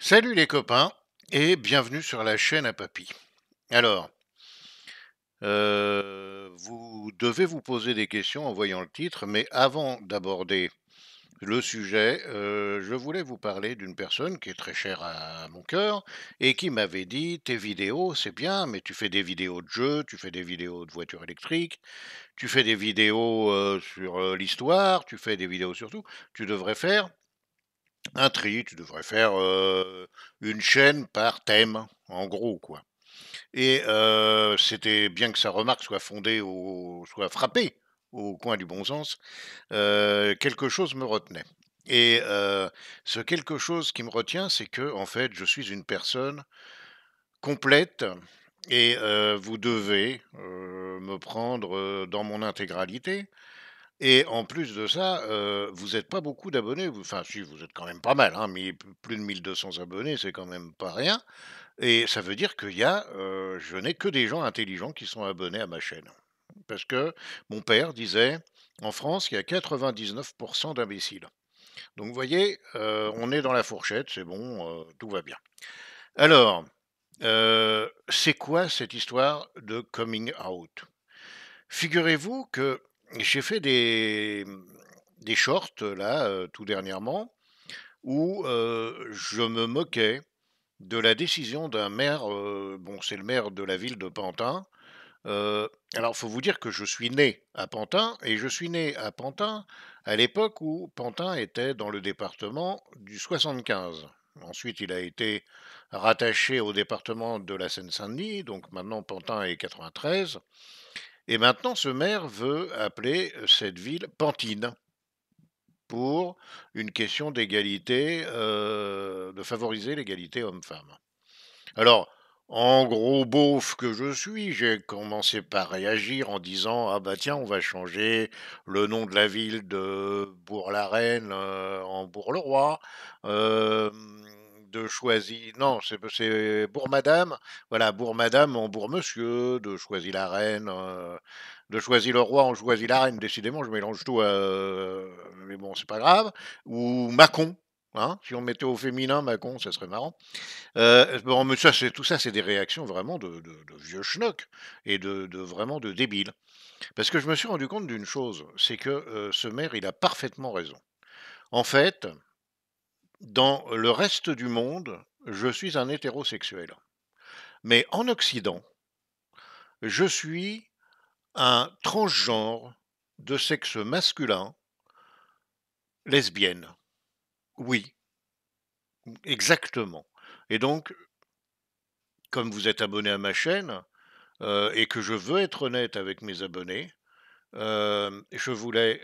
Salut les copains et bienvenue sur la chaîne à papy. Alors, euh, vous devez vous poser des questions en voyant le titre, mais avant d'aborder le sujet, euh, je voulais vous parler d'une personne qui est très chère à mon cœur et qui m'avait dit tes vidéos, c'est bien, mais tu fais des vidéos de jeux, tu fais des vidéos de voitures électriques, tu fais des vidéos euh, sur l'histoire, tu fais des vidéos sur tout, tu devrais faire un tri, tu devrais faire une chaîne par thème, en gros, quoi. Et c'était bien que sa remarque soit fondée ou soit frappée au coin du bon sens, quelque chose me retenait. Et ce quelque chose qui me retient, c'est que, en fait, je suis une personne complète et vous devez me prendre dans mon intégralité, et en plus de ça, euh, vous n'êtes pas beaucoup d'abonnés. Enfin, si, vous êtes quand même pas mal. Hein, mais plus de 1200 abonnés, c'est quand même pas rien. Et ça veut dire qu'il y a, euh, je n'ai que des gens intelligents qui sont abonnés à ma chaîne. Parce que mon père disait, en France, il y a 99% d'imbéciles. Donc, vous voyez, euh, on est dans la fourchette, c'est bon, tout va bien. Alors, c'est quoi cette histoire de coming out Figurez-vous que j'ai fait des, shorts, là, euh, tout dernièrement, où euh, je me moquais de la décision d'un maire, euh, bon, c'est le maire de la ville de Pantin. alors, faut vous dire que je suis né à Pantin, et je suis né à Pantin à l'époque où Pantin était dans le département du 75. Ensuite, il a été rattaché au département de la Seine-Saint-Denis, donc maintenant Pantin est 93. Et maintenant, ce maire veut appeler euh, cette ville Pantine pour une question d'égalité, euh, de favoriser l'égalité homme-femme. Alors, en gros beauf que je suis, j'ai commencé par réagir en disant Ah bah tiens, on va changer le nom de la ville de Bourg-la-Reine euh, en Bourg-le-Roi de choisir... non, c'est pour madame voilà, Bourg-Madame en Bourg-Monsieur, de choisir la reine euh, de choisir le roi en choisit la reine décidément, je mélange tout, à, euh, mais bon, c'est pas grave, ou macon, Hein si on mettait au féminin Macon, ça serait marrant. Euh, bon, mais tout ça, c'est des réactions vraiment de, vieux schnock et de, vraiment de débiles. Parce que je me suis rendu compte d'une chose, c'est que euh, ce maire, il a parfaitement raison. En fait, dans le reste du monde, je suis un hétérosexuel. Mais en Occident, je suis un transgenre de sexe masculin, lesbienne. Oui, exactement. Et donc, comme vous êtes abonné à ma chaîne, euh, et que je veux être honnête avec mes abonnés, euh, je voulais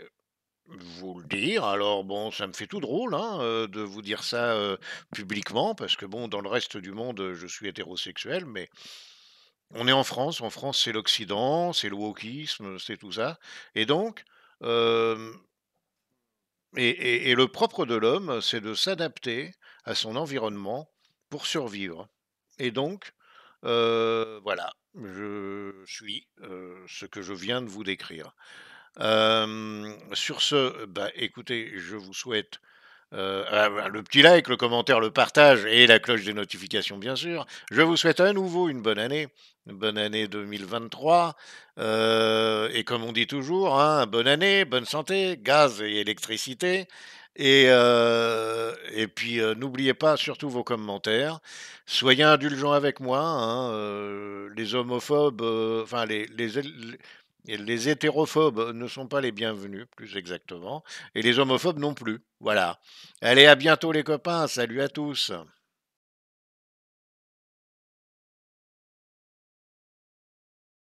vous le dire. Alors bon, ça me fait tout drôle hein, euh, de vous dire ça euh, publiquement, parce que bon, dans le reste du monde, euh, je suis hétérosexuel, mais on est en France. En France, c'est l'Occident, c'est le wokisme, c'est tout ça. Et donc, et le propre de l'homme, c'est de s'adapter à son environnement pour survivre. Et donc, voilà, je suis ce que je viens de vous décrire sur ce, bah, écoutez, je vous souhaite ah, bah, le petit like, le commentaire, le partage et la cloche des notifications, bien sûr. Je vous souhaite à nouveau une bonne année, une bonne année 2023. et comme on dit toujours, hein, bonne année, bonne santé, gaz et électricité. Et, et puis n'oubliez pas surtout vos commentaires. Soyez indulgents avec moi. Hein, les homophobes, enfin les, les les hétérophobes ne sont pas les bienvenus, plus exactement, et les homophobes non plus. Voilà. Allez, à bientôt les copains, salut à tous.